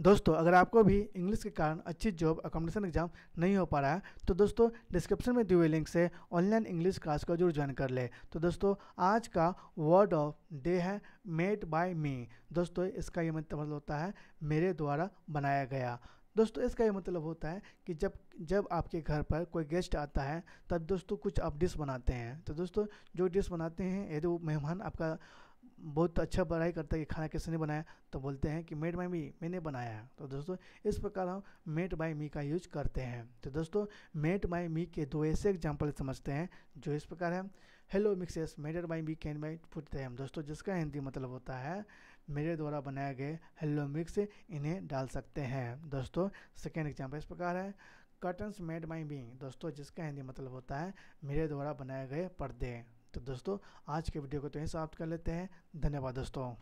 दोस्तों अगर आपको भी इंग्लिश के कारण अच्छी जॉब अकोमोडेशन एग्जाम नहीं हो पा रहा है तो दोस्तों डिस्क्रिप्शन में दी हुई लिंक से ऑनलाइन इंग्लिश क्लास को जरूर ज्वाइन कर ले तो दोस्तों आज का वर्ड ऑफ डे है मेड बाय मी दोस्तों इसका ये मतलब होता है मेरे द्वारा बनाया गया दोस्तों इसका ये मतलब होता है कि जब जब आपके घर पर कोई गेस्ट आता है तब दोस्तों कुछ आप डिश बनाते हैं तो दोस्तों जो डिश बनाते हैं यदि वो मेहमान आपका बहुत अच्छा पढ़ाई करता है कि खाना किसने बनाया तो बोलते हैं कि मेड बाई मी मैंने बनाया है तो दोस्तों इस प्रकार हम मेड बाई मी का यूज करते हैं तो दोस्तों मेड बाई मी के दो ऐसे एग्जाम्पल समझते हैं जो इस प्रकार है hello mixes made by me कैन बाई फूटते हैं दोस्तों जिसका हिंदी मतलब होता है मेरे द्वारा बनाए गए हेलो मिक्स इन्हें डाल सकते हैं दोस्तों सेकेंड एग्जाम्पल इस प्रकार है कर्टन्स मेड माई मी दोस्तों जिसका हिंदी मतलब होता है मेरे द्वारा बनाए गए पर्दे तो दोस्तों आज के वीडियो को तो यहीं समाप्त कर लेते हैं धन्यवाद दोस्तों